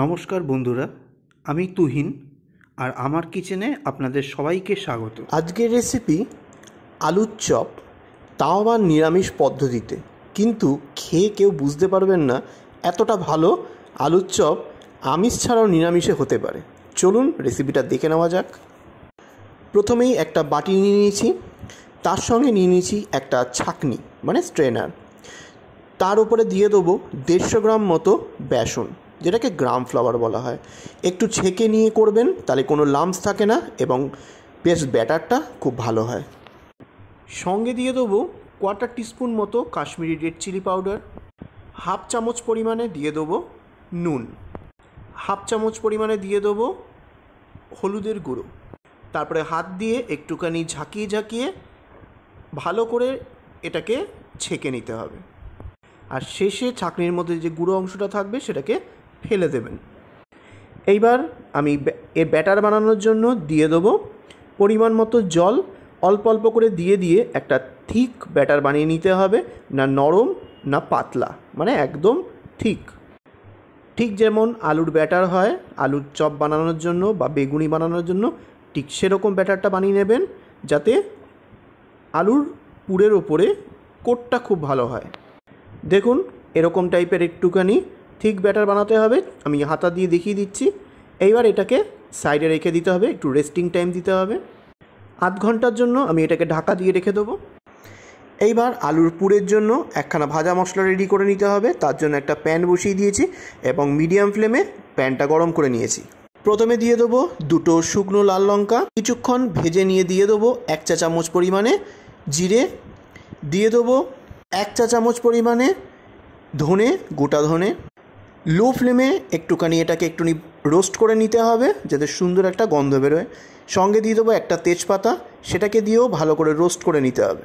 নমস্কার বন্ধুরা আমি তুহিন আর আমার কিচেনে আপনাদের সবাইকে স্বাগত আজকের রেসিপি আলুর চপ তাও আবার নিরামিষ পদ্ধতিতে কিন্তু খেয়ে কেউ বুঝতে পারবেন না এতটা ভালো আলুর চপ আমিষ ছাড়াও নিরামিষে হতে পারে চলুন রেসিপিটা দেখে নেওয়া যাক প্রথমেই একটা বাটি নিয়ে নিয়েছি তার সঙ্গে নিয়ে নিয়েছি একটা ছাকনি মানে স্ট্রেনার তার উপরে দিয়ে দেবো দেড়শো গ্রাম মতো বেসন যেটাকে গ্রাম ফ্লাওয়ার বলা হয় একটু ছেঁকে নিয়ে করবেন তাহলে কোনো লামস থাকে না এবং বেস্ট ব্যাটারটা খুব ভালো হয় সঙ্গে দিয়ে দেবো কোয়ার্টার টিস্পুন মতো Kashmiri red chilli powder half চামচ পরিমাণে দিয়ে দেবো নুন হাফ চামচ পরিমাণে দিয়ে দেবো হলুদের গুঁড়ো তারপরে হাত দিয়ে একটুখানি ঝাঁকিয়ে ঝাঁকিয়ে ভালো করে এটাকে ছেঁকে নিতে হবে আর শেষে ছাঁকনির মধ্যে যে গুঁড়ো অংশটা থাকবে সেটাকে ফেলে দেবেন এইবার আমি এর ব্যাটার বানানোর জন্য দিয়ে দেবো পরিমাণ মতো জল অল্প অল্প করে দিয়ে দিয়ে একটা থিক ব্যাটার বানিয়ে নিতে হবে না নরম না পাতলা মানে একদম ঠিক ঠিক যেমন আলুর ব্যাটার হয় আলুর চপ বানানোর জন্য বা বেগুনি বানানোর জন্য ঠিক সেরকম ব্যাটারটা বানিয়ে নেবেন যাতে আলুর পুরের ওপরে কোটটা খুব ভালো হয় দেখুন এরকম টাইপের একটুখানি থিক ব্যাটার বানাতে হবে আমি হাতা দিয়ে দেখিয়ে দিচ্ছি এইবার এটাকে সাইডে রেখে দিতে হবে একটু রেস্টিং টাইম দিতে হবে আধ ঘন্টার জন্য আমি এটাকে ঢাকা দিয়ে রেখে দেবো এইবার আলুর পুরের জন্য একখানা ভাজা মশলা রেডি করে নিতে হবে তার জন্য একটা প্যান বসিয়ে দিয়েছি এবং মিডিয়াম ফ্লেমে প্যানটা গরম করে নিয়েছি প্রথমে দিয়ে দেবো দুটো শুকনো লাল লঙ্কা কিছুক্ষণ ভেজে নিয়ে দিয়ে দেবো এক চা চামচ পরিমাণে জিরে দিয়ে দেবো এক চা চামচ পরিমাণে ধনে গোটা ধনে লো ফ্লেমে একটুখানি এটাকে একটুখানি রোস্ট করে নিতে হবে যাতে সুন্দর একটা গন্ধ বেরোয় সঙ্গে দিয়ে দেবো একটা তেজপাতা সেটাকে দিয়েও ভালো করে রোস্ট করে নিতে হবে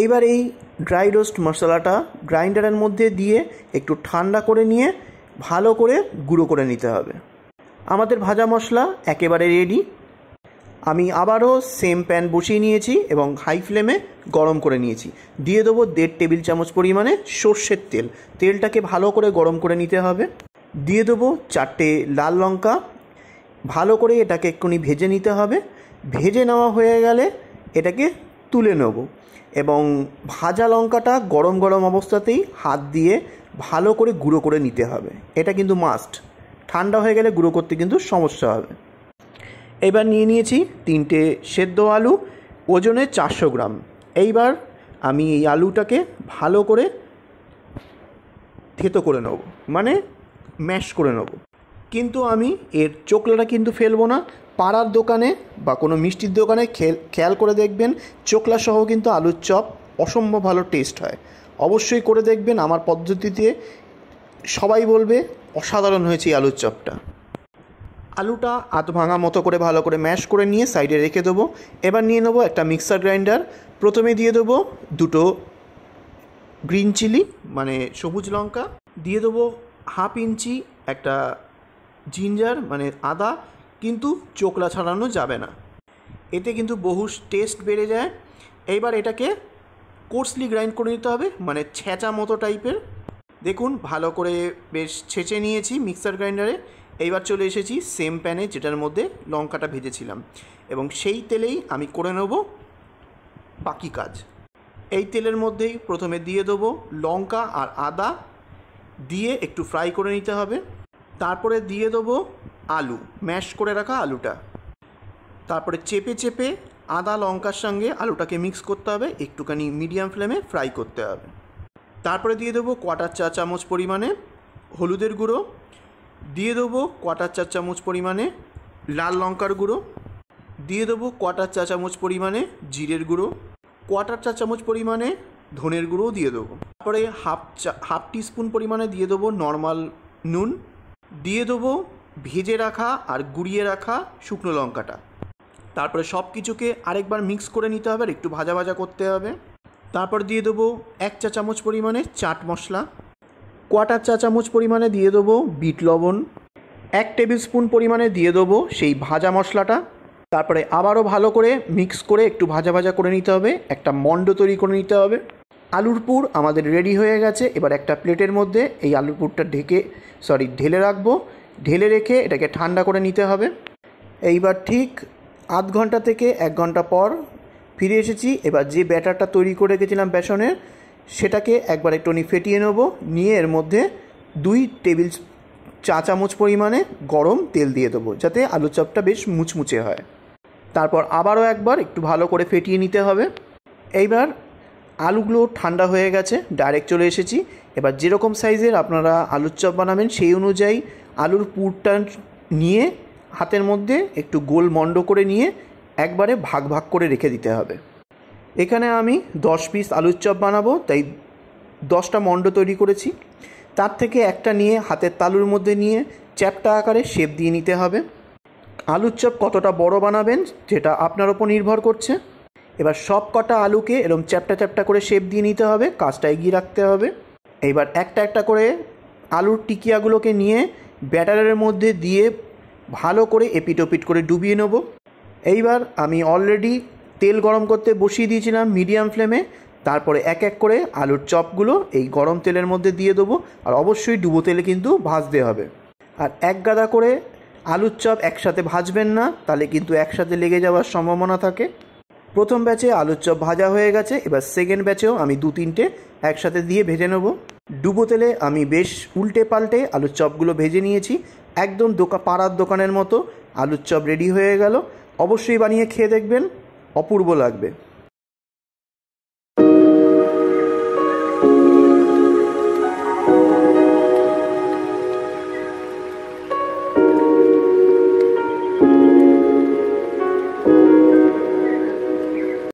এইবার এই ড্রাই রোস্ট মশলাটা গ্রাইন্ডারের মধ্যে দিয়ে একটু ঠান্ডা করে নিয়ে ভালো করে গুঁড়ো করে নিতে হবে আমাদের ভাজা মশলা একেবারে রেডি আমি আবারও সেম প্যান বসিয়ে নিয়েছি এবং হাই ফ্লেমে গরম করে নিয়েছি দিয়ে দেবো দেড় টেবিল চামচ পরিমাণে সর্ষের তেল তেলটাকে ভালো করে গরম করে নিতে হবে দিয়ে দেবো চারটে লাল লঙ্কা ভালো করে এটাকে এক্ষুনি ভেজে নিতে হবে ভেজে নেওয়া হয়ে গেলে এটাকে তুলে নেব এবং ভাজা লঙ্কাটা গরম গরম অবস্থাতেই হাত দিয়ে ভালো করে গুঁড়ো করে নিতে হবে এটা কিন্তু মাস্ট ঠান্ডা হয়ে গেলে গুঁড়ো করতে কিন্তু সমস্যা হবে এবার নিয়ে নিয়েছি তিনটে সেদ্ধ আলু ওজনে চারশো গ্রাম এইবার আমি এই আলুটাকে ভালো করে থেতো করে নেব মানে ম্যাশ করে নেব কিন্তু আমি এর চোকলাটা কিন্তু ফেলবো না পাড়ার দোকানে বা কোনো মিষ্টির দোকানে খেয়াল করে দেখবেন চোকলা সহ কিন্তু আলুর চপ অসম্ভব ভালো টেস্ট হয় অবশ্যই করে দেখবেন আমার পদ্ধতিতে সবাই বলবে অসাধারণ হয়েছে এই আলুর চপটা আলুটা আধ ভাঙা মতো করে ভালো করে ম্যাশ করে নিয়ে সাইডে রেখে দেবো এবার নিয়ে নেবো একটা মিক্সার গ্রাইন্ডার প্রথমে দিয়ে দেবো দুটো গ্রিন চিলি মানে সবুজ লঙ্কা দিয়ে দেবো হাফ ইঞ্চি একটা জিঞ্জার মানে আদা কিন্তু চোকলা ছাড়ানো যাবে না এতে কিন্তু বহু টেস্ট বেড়ে যায় এইবার এটাকে কোর্সলি গ্রাইন্ড করে নিতে হবে মানে ছেঁচা মতো টাইপের দেখুন ভালো করে বেশ ছেঁচে নিয়েছি মিক্সার গ্রাইন্ডারে এইবার চলে এসেছি সেম প্যানে যেটার মধ্যে লঙ্কাটা ভেজেছিলাম এবং সেই তেলেই আমি করে নেব বাকি কাজ এই তেলের মধ্যেই প্রথমে দিয়ে দেবো লঙ্কা আর আদা দিয়ে একটু ফ্রাই করে নিতে হবে তারপরে দিয়ে দেবো আলু ম্যাশ করে রাখা আলুটা তারপরে চেপে চেপে আদা লঙ্কার সঙ্গে আলুটাকে মিক্স করতে হবে একটুখানি মিডিয়াম ফ্লেমে ফ্রাই করতে হবে তারপরে দিয়ে দেবো কোয়াটার চা চামচ পরিমাণে হলুদের গুঁড়ো দিয়ে দেবো কোয়াটার চা চামচ পরিমাণে লাল লঙ্কার গুঁড়ো দিয়ে দেবো কোয়াটার চা চামচ পরিমাণে জিরের গুঁড়ো কোয়াটার চা চামচ পরিমাণে ধনের গুঁড়োও দিয়ে দেবো তারপরে হাফ চা হাফ টিস্পুন পরিমাণে দিয়ে দেবো নর্মাল নুন দিয়ে দেবো ভেজে রাখা আর গুঁড়িয়ে রাখা শুকনো লঙ্কাটা তারপরে সব কিছুকে আরেকবার মিক্স করে নিতে হবে আর একটু ভাজা ভাজা করতে হবে তারপর দিয়ে দেবো এক চা চামচ পরিমাণে চাট মশলা কোয়াটার চা চামচ পরিমাণে দিয়ে দেবো বিট লবণ এক টেবিল স্পুন পরিমাণে দিয়ে দেবো সেই ভাজা মশলাটা তারপরে আবারও ভালো করে মিক্স করে একটু ভাজা ভাজা করে নিতে হবে একটা মণ্ড তৈরি করে নিতে হবে আলুর পুর আমাদের রেডি হয়ে গেছে এবার একটা প্লেটের মধ্যে এই আলুর পুরটা ঢেকে সরি ঢেলে রাখবো ঢেলে রেখে এটাকে ঠান্ডা করে নিতে হবে এইবার ঠিক আধ ঘন্টা থেকে এক ঘন্টা পর ফিরে এসেছি এবার যে ব্যাটারটা তৈরি করে রেখেছিলাম বেসনের সেটাকে একবার একটুখানি ফেটিয়ে নেব নিয়ে এর মধ্যে দুই টেবিল চা চামচ পরিমাণে গরম তেল দিয়ে দেবো যাতে আলুর চপটা বেশ মুচমুচে হয় তারপর আবারও একবার একটু ভালো করে ফেটিয়ে নিতে হবে এইবার আলুগুলো ঠান্ডা হয়ে গেছে ডাইরেক্ট চলে এসেছি এবার যেরকম সাইজের আপনারা আলুর চপ বানাবেন সেই অনুযায়ী আলুর পুরটা নিয়ে হাতের মধ্যে একটু গোল মণ্ড করে নিয়ে একবারে ভাগ ভাগ করে রেখে দিতে হবে এখানে আমি দশ পিস আলুর চপ বানাবো তাই দশটা মণ্ড তৈরি করেছি তার থেকে একটা নিয়ে হাতের তালুর মধ্যে নিয়ে চ্যাপটা আকারে শেপ দিয়ে নিতে হবে আলুর চপ কতটা বড় বানাবেন যেটা আপনার ওপর নির্ভর করছে এবার সব কটা আলুকে এরম চ্যাপটা চ্যাপটা করে শেপ দিয়ে নিতে হবে কাজটা এগিয়ে রাখতে হবে এবার একটা একটা করে আলুর টিকিয়াগুলোকে নিয়ে ব্যাটারের মধ্যে দিয়ে ভালো করে এপিটোপিট করে ডুবিয়ে নেব এইবার আমি অলরেডি তেল গরম করতে বসিয়ে দিয়েছিলাম মিডিয়াম ফ্লেমে তারপরে এক এক করে আলুর চপগুলো এই গরম তেলের মধ্যে দিয়ে দেবো আর অবশ্যই ডুবো তেলে কিন্তু ভাজতে হবে আর এক গাদা করে আলুর চপ একসাথে ভাজবেন না তাহলে কিন্তু একসাথে লেগে যাওয়ার সম্ভাবনা থাকে প্রথম ব্যাচে আলুর চপ ভাজা হয়ে গেছে এবার সেকেন্ড ব্যাচেও আমি দু তিনটে একসাথে দিয়ে ভেজে নেব ডুবো তেলে আমি বেশ উল্টে পাল্টে আলুর চপগুলো ভেজে নিয়েছি একদম দোকা পাড়ার দোকানের মতো আলুর চপ রেডি হয়ে গেল অবশ্যই বানিয়ে খেয়ে দেখবেন অপূর্ব লাগবে